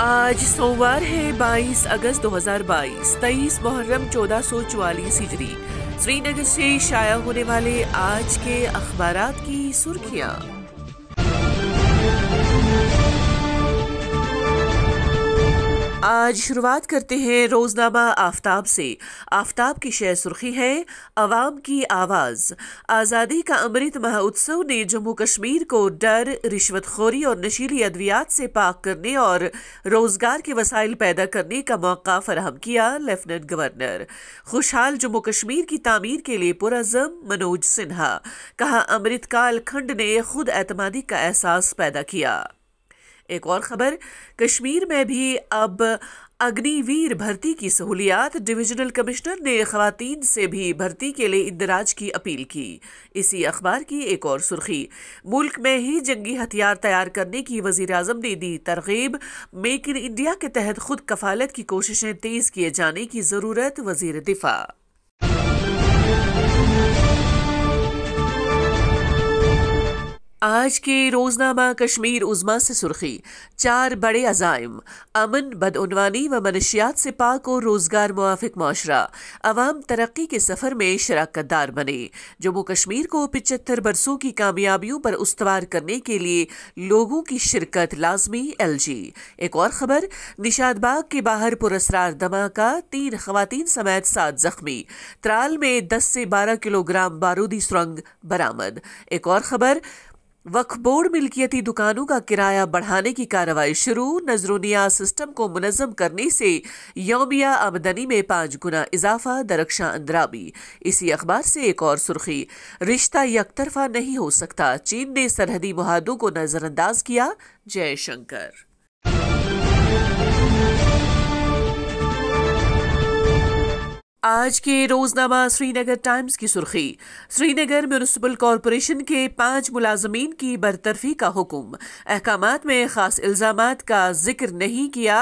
आज सोमवार है 22 अगस्त 2022 23 मुहर्रम चौदह सौ चवालीस हिजरी श्रीनगर से शाया होने वाले आज के अखबार की सुर्खिया आज शुरुआत करते हैं रोजनामा आफ्ताब से आफ्ताब की शह सुर्खी है अवाम की आवाज़ आज़ादी का अमृत महोत्सव ने जम्मू कश्मीर को डर रिश्वतखोरी और नशीली अद्वियात से पाक करने और रोज़गार के वसाइल पैदा करने का मौका फराहम किया लेफ्टिनेंट गवर्नर खुशहाल जम्मू कश्मीर की तामीर के लिए पुरज़म मनोज सिन्हा कहा अमृतकाल खंड ने खुद एतमादी का एहसास पैदा किया एक और खबर कश्मीर में भी अब अग्निवीर भर्ती की सहूलियात डिविजनल कमिश्नर ने खातन से भी भर्ती के लिए इंदराज की अपील की इसी अखबार की एक और सुर्खी मुल्क में ही जंगी हथियार तैयार करने की वजीर अजम ने दी तरगीब मेक इन इंडिया के तहत खुद कफालत की कोशिशें तेज किए जाने की ज़रूरत वजीर दिफा आज के रोजनामा कश्मीर उजमा से सुर्खी चार बड़े अजायम अमन बदनवानी व मनशियात से पाक और रोजगार मुआफिक माशरा अवाम तरक्की के सफ़र में शराकत दार बने जम्मू कश्मीर को पिचहत्तर बरसों की कामयाबियों पर उसवार करने के लिए लोगों की शिरकत लाजमी एल जी एक और खबर निशादबाग के बाहर पुरस्ार धमाका तीन खवतिन समेत सात जख्मी त्राल में दस से बारह किलोग्राम बारूदी सुरंग बरामद एक और खबर वक्फ बोर्ड मिल्कियती दुकानों का किराया बढ़ाने की कार्रवाई शुरू नजरोनिया सिस्टम को मुनजम करने से यौमिया आमदनी में पाँच गुना इजाफा दरक्षा अंदराबी इसी अखबार से एक और सुर्खी रिश्ता यकतरफा नहीं हो सकता चीन ने सरहदी मुहादों को नज़रअंदाज किया जयशंकर आज के रोजनामा श्रीनगर टाइम्स की सुर्खी श्रीनगर म्यूनिसिपल कॉरपोरेशन के पांच मुलाजमीन की बरतरफी का हुक्म अहकाम में खास इल्जाम का जिक्र नहीं किया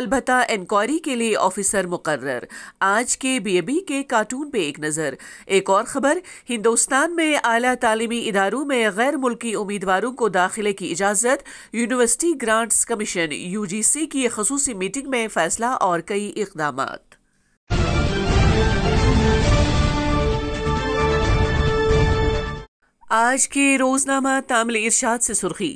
अलबत् इंक्वायरी के लिए ऑफिसर मुकर्र आज के बी के कार्टून पे एक नज़र एक और खबर हिंदुस्तान में आला तालीमी इदारों में गैर मुल्की उम्मीदवारों को दाखिले की इजाज़त University Grants Commission U G C की खसूसी मीटिंग में फैसला और कई इकदाम आज के रोजनामा तामिल इर्शाद से सुर्खी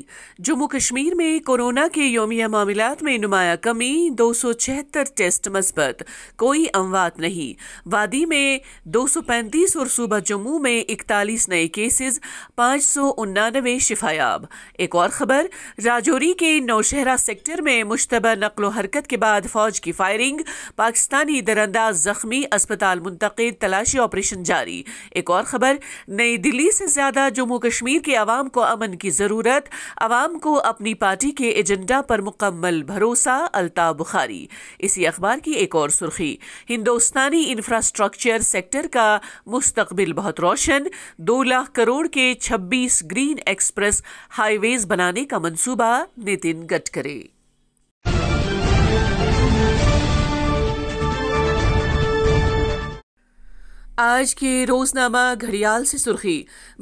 जम्मू कश्मीर में कोरोना के योमिया मामला में नुमाया कमी दो सौ छिहत्तर टेस्ट मस्बत कोई अमवात नहीं वादी में दो सौ पैंतीस और सूबा जम्मू में इकतालीस नए केसेस पाँच सौ उन्नानवे शिफायाब एक और खबर राजौरी के नौशहरा सेक्टर में मुशतबा नकलो हरकत के बाद फौज की फायरिंग पाकिस्तानी दरअंदाज जख्मी अस्पताल मुंतकिल तलाशी ऑपरेशन जारी एक और खबर नई दिल्ली से ज्यादा फरमाया जम्मू कश्मीर के आवाम को अमन की ज़रूरत आवाम को अपनी पार्टी के एजेंडा पर मुकम्मल भरोसा अल्ताफ बुखारी इसी अखबार की एक और सुर्खी हिंदुस्तानी इंफ्रास्ट्रक्चर सेक्टर का मुस्तबिल बहुत रोशन दो लाख करोड़ के छब्बीस ग्रीन एक्सप्रेस हाईवेज बनाने का मनसूबा नितिन गडकरी आज के रोजनामा घड़ियाल से सुर्खी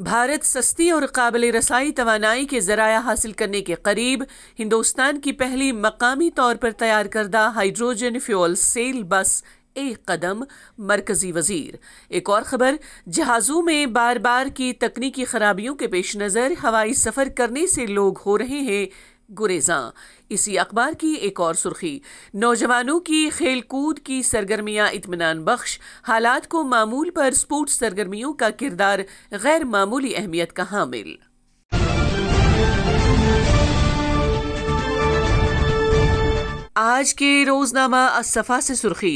भारत सस्ती और काबिल रसाई तोानाई के जराया हासिल करने के करीब हिंदुस्तान की पहली मकामी तौर पर तैयार करदा हाइड्रोजन फ्यूल सेल बस एक कदम मरकजी वजीर एक और खबर जहाज़ों में बार बार की तकनीकी खराबियों के पेश नज़र हवाई सफ़र करने से लोग हो रहे हैं गुरेजा इसी अखबार की एक और सुर्खी नौजवानों की खेलकूद की सरगर्मियां इतमान बख्श हालात को मामूल पर स्पोर्ट्स सरगर्मियों का किरदार गैर मामूली अहमियत का हामिल आज के रोजनामा असफा से सुर्खी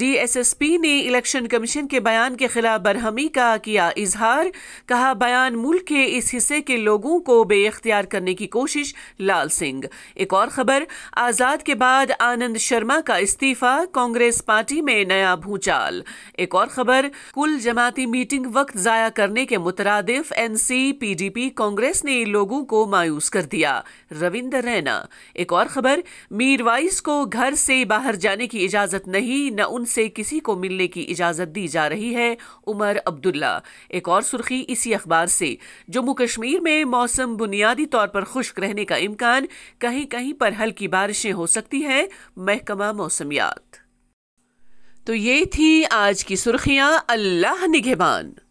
डीएसएसपी ने इलेक्शन कमीशन के बयान के खिलाफ बरहमी का किया इजहार कहा बयान मुल्क के इस हिस्से के लोगों को बेख्तियार करने की कोशिश लाल सिंह एक और खबर आजाद के बाद आनंद शर्मा का इस्तीफा कांग्रेस पार्टी में नया भूचाल एक और खबर कुल जमाती मीटिंग वक्त जाया करने के मुतरदिफ एनसी पीडीपी कांग्रेस ने लोगों को मायूस कर दिया रविंदर रैना एक और खबर मीर वाइस को को घर से बाहर जाने की इजाज़त नहीं न उनसे किसी को मिलने की इजाज़त दी जा रही है उमर अब्दुल्ला एक और सुर्खी इसी अखबार से जम्मू कश्मीर में मौसम बुनियादी तौर पर खुश्क रहने का इम्कान कहीं कहीं पर हल्की बारिशें हो सकती है महकमा मौसमियात तो ये थी आज की सुर्खियां अल्लाह निगेबान